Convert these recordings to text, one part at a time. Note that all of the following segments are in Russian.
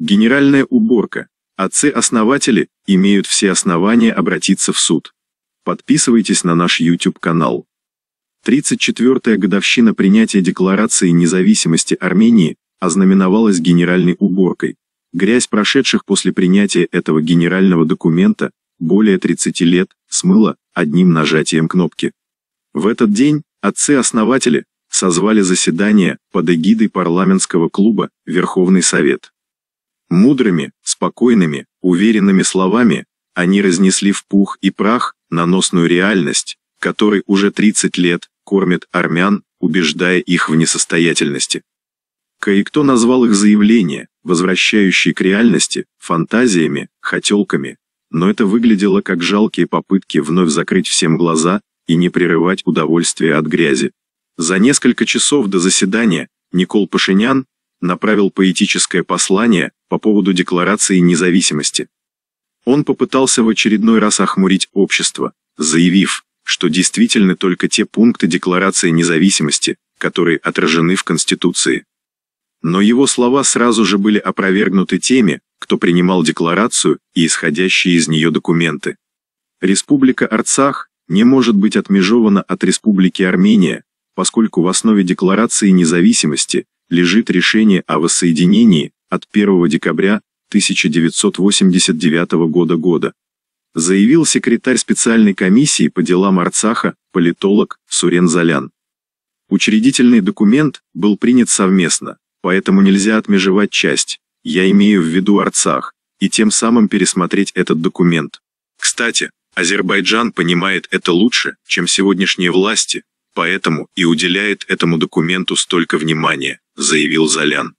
Генеральная уборка. Отцы-основатели а имеют все основания обратиться в суд. Подписывайтесь на наш YouTube-канал. 34-я годовщина принятия Декларации независимости Армении ознаменовалась генеральной уборкой. Грязь прошедших после принятия этого генерального документа, более 30 лет, смыла одним нажатием кнопки. В этот день отцы-основатели созвали заседание под эгидой парламентского клуба «Верховный Совет». Мудрыми, спокойными, уверенными словами они разнесли в пух и прах наносную реальность, которой уже 30 лет кормят армян, убеждая их в несостоятельности. Кое-кто назвал их заявление, возвращающие к реальности, фантазиями, хотелками, но это выглядело как жалкие попытки вновь закрыть всем глаза и не прерывать удовольствие от грязи. За несколько часов до заседания Никол Пашинян, направил поэтическое послание по поводу Декларации независимости. Он попытался в очередной раз охмурить общество, заявив, что действительны только те пункты Декларации независимости, которые отражены в Конституции. Но его слова сразу же были опровергнуты теми, кто принимал декларацию и исходящие из нее документы. Республика Арцах не может быть отмежована от Республики Армения, поскольку в основе Декларации независимости лежит решение о воссоединении от 1 декабря 1989 года года, заявил секретарь специальной комиссии по делам Арцаха, политолог Сурен Залян. Учредительный документ был принят совместно, поэтому нельзя отмежевать часть, я имею в виду Арцах, и тем самым пересмотреть этот документ. Кстати, Азербайджан понимает это лучше, чем сегодняшние власти, поэтому и уделяет этому документу столько внимания, заявил Залян.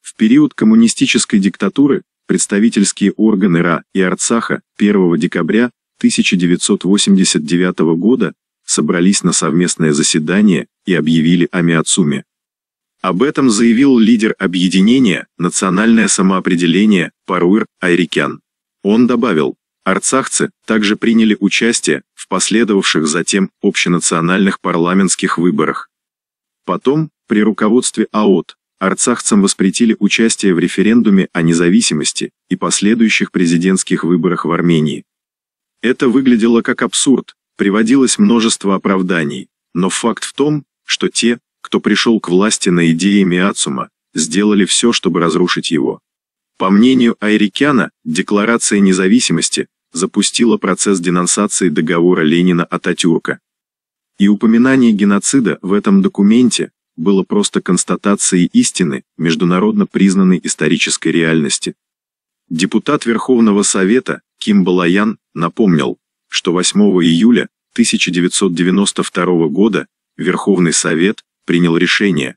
В период коммунистической диктатуры представительские органы РА и Арцаха 1 декабря 1989 года собрались на совместное заседание и объявили о Миацуме. Об этом заявил лидер объединения «Национальное самоопределение» Паруэр Айрикян. Он добавил, Арцахцы также приняли участие в последовавших затем общенациональных парламентских выборах. Потом, при руководстве АОТ, арцахцам воспретили участие в референдуме о независимости и последующих президентских выборах в Армении. Это выглядело как абсурд, приводилось множество оправданий, но факт в том, что те, кто пришел к власти на идее Миацума, сделали все, чтобы разрушить его. По мнению Айрикяна, Декларация независимости запустила процесс денонсации договора Ленина от Ататюрка. И упоминание геноцида в этом документе было просто констатацией истины международно признанной исторической реальности. Депутат Верховного Совета Ким Балаян напомнил, что 8 июля 1992 года Верховный Совет принял решение,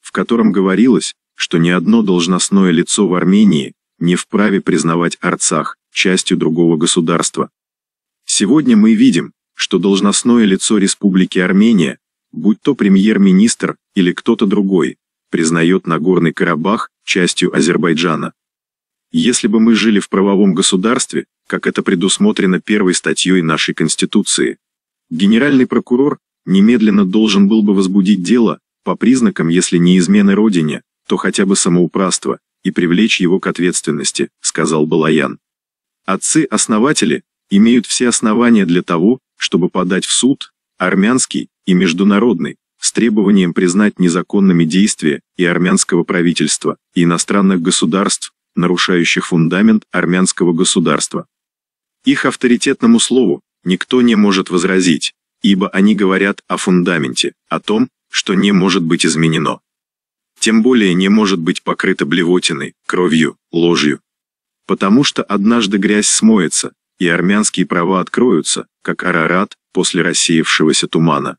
в котором говорилось, что ни одно должностное лицо в Армении не вправе признавать Арцах, частью другого государства. Сегодня мы видим, что должностное лицо Республики Армения, будь то премьер-министр или кто-то другой, признает Нагорный Карабах частью Азербайджана. Если бы мы жили в правовом государстве, как это предусмотрено первой статьей нашей Конституции, генеральный прокурор немедленно должен был бы возбудить дело, по признакам, если не измены родине, то хотя бы самоуправства, и привлечь его к ответственности, сказал Балаян. Отцы-основатели имеют все основания для того, чтобы подать в суд, армянский и международный, с требованием признать незаконными действия и армянского правительства, и иностранных государств, нарушающих фундамент армянского государства. Их авторитетному слову никто не может возразить, ибо они говорят о фундаменте, о том, что не может быть изменено. Тем более не может быть покрыто блевотиной, кровью, ложью, Потому что однажды грязь смоется, и армянские права откроются, как Арарат после рассеявшегося тумана.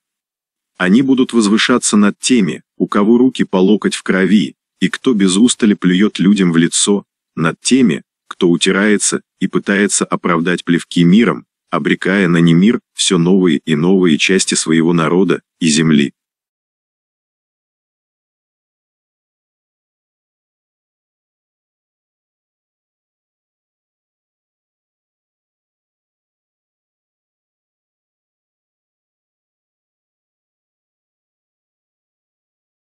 Они будут возвышаться над теми, у кого руки по локоть в крови, и кто без устали плюет людям в лицо, над теми, кто утирается и пытается оправдать плевки миром, обрекая на немир все новые и новые части своего народа и земли.